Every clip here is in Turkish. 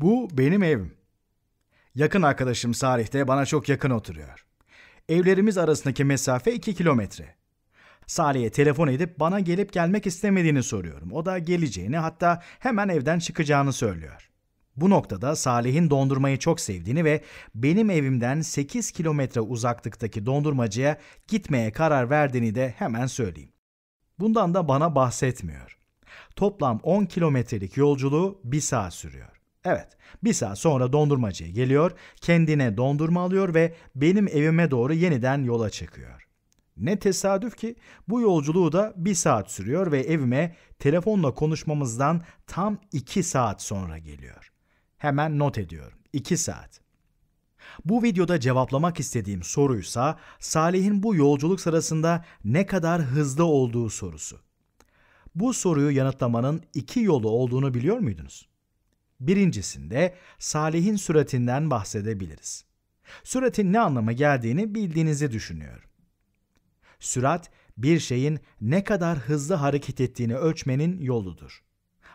Bu benim evim. Yakın arkadaşım Sarih de bana çok yakın oturuyor. Evlerimiz arasındaki mesafe 2 kilometre. Salih'e telefon edip bana gelip gelmek istemediğini soruyorum. O da geleceğini hatta hemen evden çıkacağını söylüyor. Bu noktada Salih'in dondurmayı çok sevdiğini ve benim evimden 8 kilometre uzaklıktaki dondurmacıya gitmeye karar verdiğini de hemen söyleyeyim. Bundan da bana bahsetmiyor. Toplam 10 kilometrelik yolculuğu 1 saat sürüyor. Evet, bir saat sonra dondurmacıya geliyor, kendine dondurma alıyor ve benim evime doğru yeniden yola çıkıyor. Ne tesadüf ki bu yolculuğu da bir saat sürüyor ve evime telefonla konuşmamızdan tam iki saat sonra geliyor. Hemen not ediyorum. İki saat. Bu videoda cevaplamak istediğim soruysa Salih'in bu yolculuk sırasında ne kadar hızlı olduğu sorusu. Bu soruyu yanıtlamanın iki yolu olduğunu biliyor muydunuz? Birincisinde Salih'in süratinden bahsedebiliriz. Süratin ne anlama geldiğini bildiğinizi düşünüyorum. Sürat, bir şeyin ne kadar hızlı hareket ettiğini ölçmenin yoludur.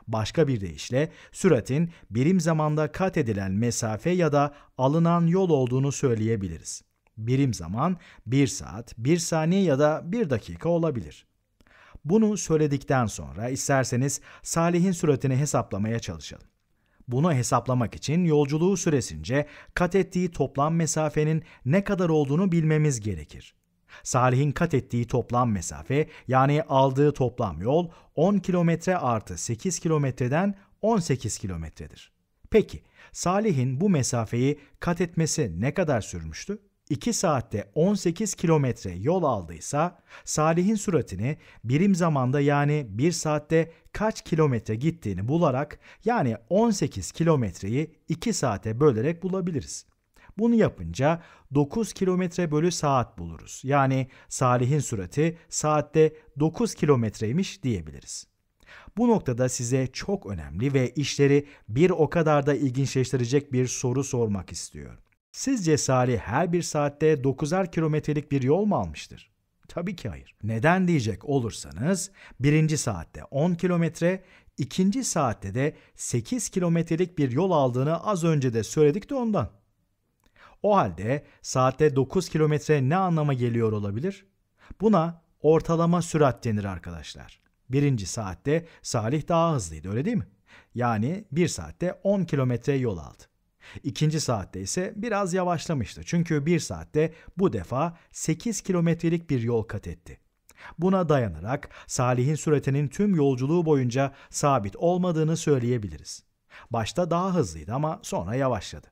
Başka bir deyişle süratin birim zamanda kat edilen mesafe ya da alınan yol olduğunu söyleyebiliriz. Birim zaman 1 saat, 1 saniye ya da 1 dakika olabilir. Bunu söyledikten sonra isterseniz Salih'in süratini hesaplamaya çalışalım. Bunu hesaplamak için yolculuğu süresince kat ettiği toplam mesafenin ne kadar olduğunu bilmemiz gerekir. Salih'in kat ettiği toplam mesafe yani aldığı toplam yol 10 kilometre artı 8 kilometreden 18 kilometredir. Peki Salih'in bu mesafeyi kat etmesi ne kadar sürmüştü? 2 saatte 18 kilometre yol aldıysa Salih'in süratini birim zamanda yani 1 saatte kaç kilometre gittiğini bularak yani 18 kilometreyi 2 saate bölerek bulabiliriz. Bunu yapınca 9 kilometre bölü saat buluruz. Yani Salih'in sürati saatte 9 kilometreymiş diyebiliriz. Bu noktada size çok önemli ve işleri bir o kadar da ilginçleştirecek bir soru sormak istiyorum. Sizce Salih her bir saatte 9'ar kilometrelik bir yol mu almıştır? Tabii ki hayır. Neden diyecek olursanız birinci saatte 10 kilometre, ikinci saatte de 8 kilometrelik bir yol aldığını az önce de söyledik de ondan. O halde saatte 9 kilometre ne anlama geliyor olabilir? Buna ortalama sürat denir arkadaşlar. Birinci saatte Salih daha hızlıydı öyle değil mi? Yani bir saatte 10 kilometre yol aldı. İkinci saatte ise biraz yavaşlamıştı çünkü bir saatte bu defa 8 kilometrelik bir yol kat etti. Buna dayanarak Salih'in süretinin tüm yolculuğu boyunca sabit olmadığını söyleyebiliriz. Başta daha hızlıydı ama sonra yavaşladı.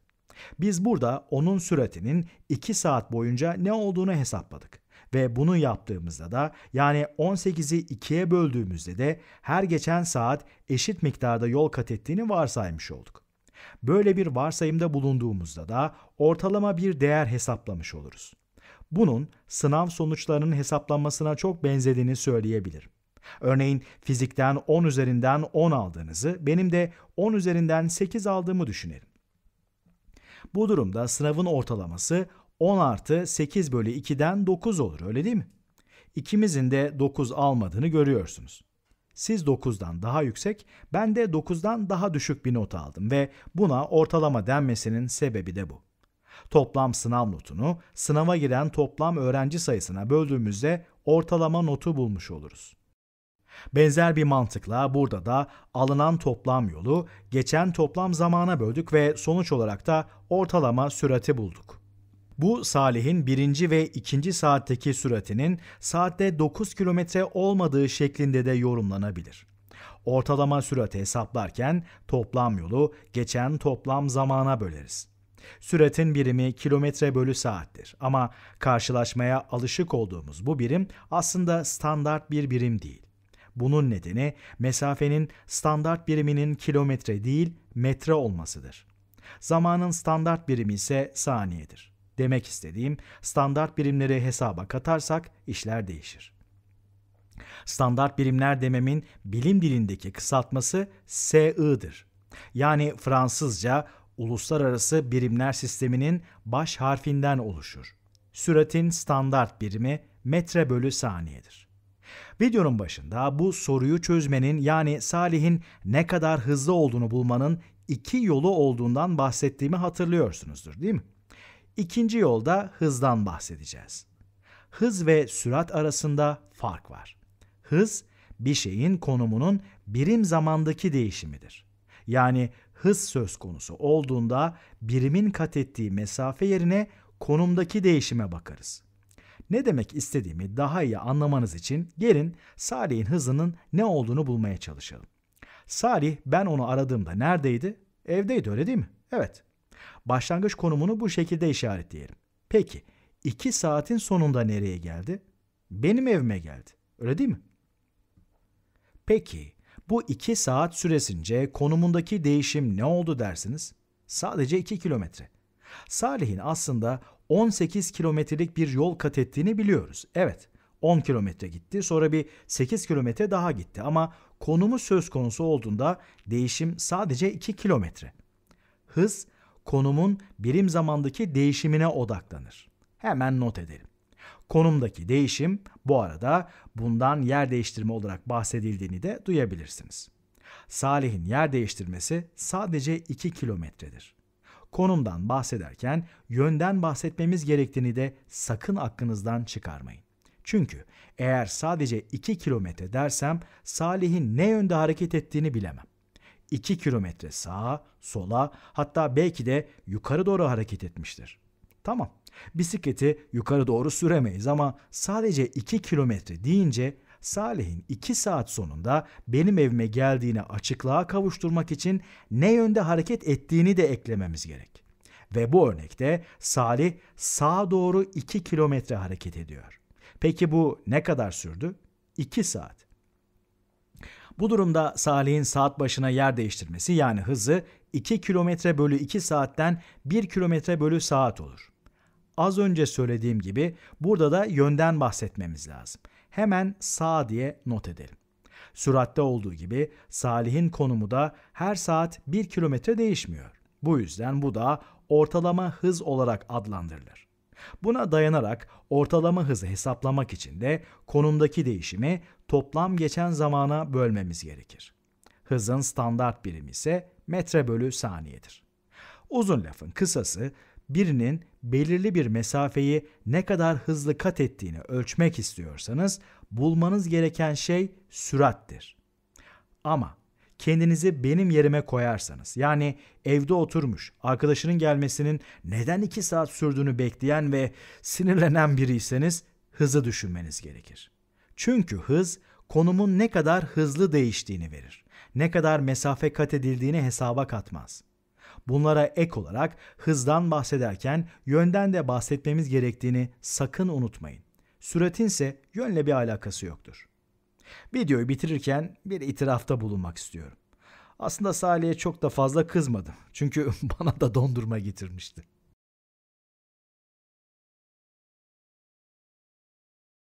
Biz burada onun süratinin 2 saat boyunca ne olduğunu hesapladık ve bunu yaptığımızda da yani 18'i 2'ye böldüğümüzde de her geçen saat eşit miktarda yol kat ettiğini varsaymış olduk. Böyle bir varsayımda bulunduğumuzda da ortalama bir değer hesaplamış oluruz. Bunun sınav sonuçlarının hesaplanmasına çok benzediğini söyleyebilirim. Örneğin fizikten 10 üzerinden 10 aldığınızı, benim de 10 üzerinden 8 aldığımı düşünelim. Bu durumda sınavın ortalaması 10 artı 8 bölü 2'den 9 olur öyle değil mi? İkimizin de 9 almadığını görüyorsunuz. Siz 9'dan daha yüksek, ben de 9'dan daha düşük bir not aldım ve buna ortalama denmesinin sebebi de bu. Toplam sınav notunu sınava giren toplam öğrenci sayısına böldüğümüzde ortalama notu bulmuş oluruz. Benzer bir mantıkla burada da alınan toplam yolu geçen toplam zamana böldük ve sonuç olarak da ortalama sürati bulduk. Bu Salih'in birinci ve ikinci saatteki süratinin saatte 9 kilometre olmadığı şeklinde de yorumlanabilir. Ortalama sürati hesaplarken toplam yolu geçen toplam zamana böleriz. Süratin birimi kilometre bölü saattir ama karşılaşmaya alışık olduğumuz bu birim aslında standart bir birim değil. Bunun nedeni mesafenin standart biriminin kilometre değil metre olmasıdır. Zamanın standart birimi ise saniyedir. Demek istediğim standart birimleri hesaba katarsak işler değişir. Standart birimler dememin bilim dilindeki kısaltması SI'dir. Yani Fransızca uluslararası birimler sisteminin baş harfinden oluşur. Süratin standart birimi metre bölü saniyedir. Videonun başında bu soruyu çözmenin yani Salih'in ne kadar hızlı olduğunu bulmanın iki yolu olduğundan bahsettiğimi hatırlıyorsunuzdur değil mi? İkinci yolda hızdan bahsedeceğiz. Hız ve sürat arasında fark var. Hız, bir şeyin konumunun birim zamandaki değişimidir. Yani hız söz konusu olduğunda birimin kat ettiği mesafe yerine konumdaki değişime bakarız. Ne demek istediğimi daha iyi anlamanız için gelin Salih'in hızının ne olduğunu bulmaya çalışalım. Salih ben onu aradığımda neredeydi? Evdeydi öyle değil mi? Evet. Başlangıç konumunu bu şekilde işaretleyelim. Peki 2 saatin sonunda nereye geldi? Benim evime geldi. Öyle değil mi? Peki bu 2 saat süresince konumundaki değişim ne oldu dersiniz? Sadece 2 kilometre. Salih'in aslında 18 kilometrelik bir yol kat ettiğini biliyoruz. Evet 10 kilometre gitti sonra bir 8 kilometre daha gitti ama konumu söz konusu olduğunda değişim sadece 2 kilometre. Hız konumun birim zamandaki değişimine odaklanır. Hemen not edelim. Konumdaki değişim bu arada bundan yer değiştirme olarak bahsedildiğini de duyabilirsiniz. Salih'in yer değiştirmesi sadece 2 kilometredir. Konumdan bahsederken yönden bahsetmemiz gerektiğini de sakın aklınızdan çıkarmayın. Çünkü eğer sadece 2 kilometre dersem Salih'in ne yönde hareket ettiğini bilemem. 2 kilometre sağa, sola hatta belki de yukarı doğru hareket etmiştir. Tamam bisikleti yukarı doğru süremeyiz ama sadece 2 kilometre deyince Salih'in 2 saat sonunda benim evime geldiğini açıklığa kavuşturmak için ne yönde hareket ettiğini de eklememiz gerek. Ve bu örnekte Salih sağa doğru 2 kilometre hareket ediyor. Peki bu ne kadar sürdü? 2 saat. Bu durumda Salih'in saat başına yer değiştirmesi yani hızı 2 km bölü 2 saatten 1 km bölü saat olur. Az önce söylediğim gibi burada da yönden bahsetmemiz lazım. Hemen sağ diye not edelim. Süratte olduğu gibi Salih'in konumu da her saat 1 kilometre değişmiyor. Bu yüzden bu da ortalama hız olarak adlandırılır. Buna dayanarak ortalama hızı hesaplamak için de konumdaki değişimi toplam geçen zamana bölmemiz gerekir. Hızın standart birimi ise metre bölü saniyedir. Uzun lafın kısası birinin belirli bir mesafeyi ne kadar hızlı kat ettiğini ölçmek istiyorsanız bulmanız gereken şey sürattir. Ama kendinizi benim yerime koyarsanız yani evde oturmuş arkadaşının gelmesinin neden iki saat sürdüğünü bekleyen ve sinirlenen biriyseniz hızı düşünmeniz gerekir. Çünkü hız konumun ne kadar hızlı değiştiğini verir. Ne kadar mesafe kat edildiğini hesaba katmaz. Bunlara ek olarak hızdan bahsederken yönden de bahsetmemiz gerektiğini sakın unutmayın. Süratin ise yönle bir alakası yoktur. Videoyu bitirirken bir itirafta bulunmak istiyorum. Aslında Salih'e çok da fazla kızmadım. Çünkü bana da dondurma getirmişti.